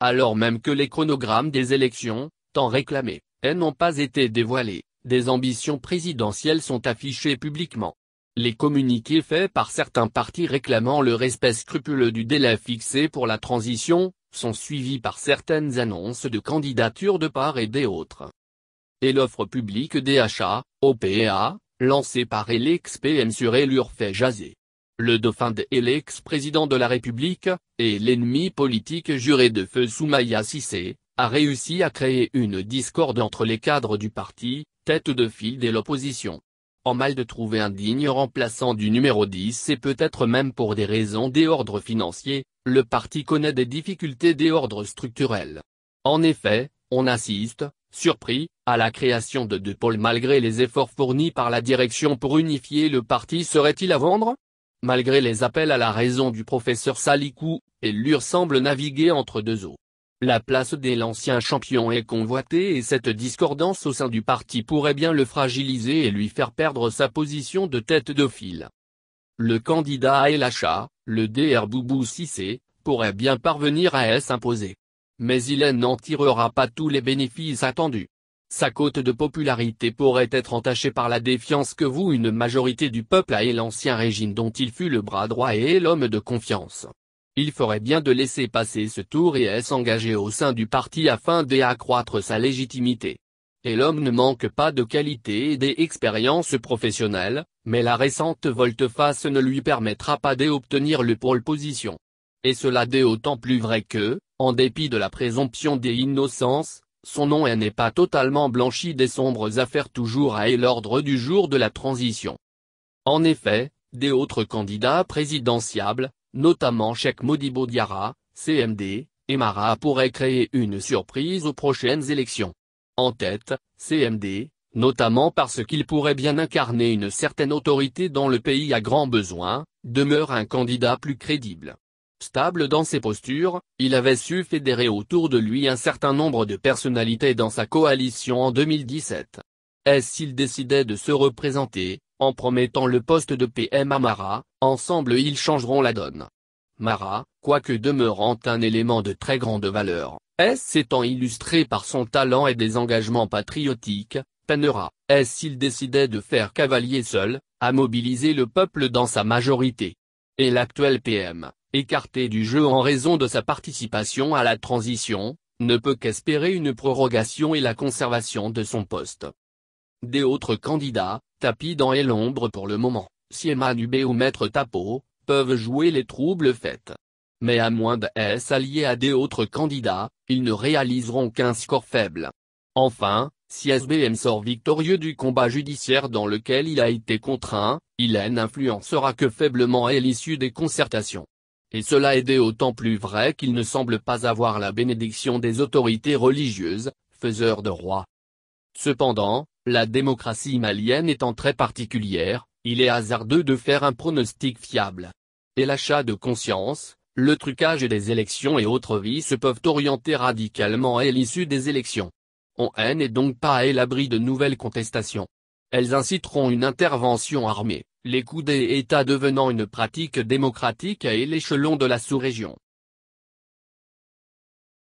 alors même que les chronogrammes des élections, tant réclamées, n'ont pas été dévoilés, des ambitions présidentielles sont affichées publiquement. Les communiqués faits par certains partis réclamant le respect scrupuleux du délai fixé pour la transition, sont suivis par certaines annonces de candidatures de part et d'autre. Et l'offre publique des OPA, lancée par LXPM sur Elur fait jaser. Le dauphin de l'ex-président de la République, et l'ennemi politique juré de feu Soumaïa Sissé, a réussi à créer une discorde entre les cadres du parti, tête de file de l'opposition. En mal de trouver un digne remplaçant du numéro 10 et peut-être même pour des raisons d'ordre financier, le parti connaît des difficultés d'ordre structurel. En effet, on assiste, surpris, à la création de deux pôles malgré les efforts fournis par la direction pour unifier le parti serait-il à vendre Malgré les appels à la raison du professeur Salikou, Ellure semble naviguer entre deux eaux. La place de l'ancien champion est convoitée et cette discordance au sein du parti pourrait bien le fragiliser et lui faire perdre sa position de tête de file. Le candidat à Elacha, le DR Boubou Sissé, pourrait bien parvenir à s'imposer. Mais il n'en tirera pas tous les bénéfices attendus. Sa cote de popularité pourrait être entachée par la défiance que vous, une majorité du peuple et l'ancien régime dont il fut le bras droit et l'homme de confiance. Il ferait bien de laisser passer ce tour et s'engager au sein du parti afin d'accroître sa légitimité. Et l'homme ne manque pas de qualité et d'expérience professionnelle, mais la récente volte-face ne lui permettra pas d'obtenir le pôle position. Et cela d'autant plus vrai que, en dépit de la présomption des innocences, son nom n'est pas totalement blanchi des sombres affaires toujours à l'ordre du jour de la transition. En effet, des autres candidats présidentiables, notamment Cheikh Modibo Diara, CMD, et Mara pourraient créer une surprise aux prochaines élections. En tête, CMD, notamment parce qu'il pourrait bien incarner une certaine autorité dont le pays a grand besoin, demeure un candidat plus crédible. Stable dans ses postures, il avait su fédérer autour de lui un certain nombre de personnalités dans sa coalition en 2017. Est-ce décidait de se représenter, en promettant le poste de PM à Mara, ensemble ils changeront la donne. Mara, quoique demeurant un élément de très grande valeur, S s'étant illustré par son talent et des engagements patriotiques, peinera, ce s'il décidait de faire cavalier seul, à mobiliser le peuple dans sa majorité et l'actuel PM, écarté du jeu en raison de sa participation à la transition, ne peut qu'espérer une prorogation et la conservation de son poste. Des autres candidats, tapis dans l'ombre pour le moment, si B ou Maître Tapot, peuvent jouer les troubles faits. Mais à moins de s'allier alliés à des autres candidats, ils ne réaliseront qu'un score faible. Enfin, si SBM sort victorieux du combat judiciaire dans lequel il a été contraint, il n'influencera que faiblement à l'issue des concertations. Et cela est d'autant plus vrai qu'il ne semble pas avoir la bénédiction des autorités religieuses, faiseurs de rois. Cependant, la démocratie malienne étant très particulière, il est hasardeux de faire un pronostic fiable. Et l'achat de conscience, le trucage des élections et autres vices peuvent orienter radicalement à l'issue des élections. On et donc pas à l'abri de nouvelles contestations. Elles inciteront une intervention armée, les coups des États devenant une pratique démocratique à l'échelon de la sous-région.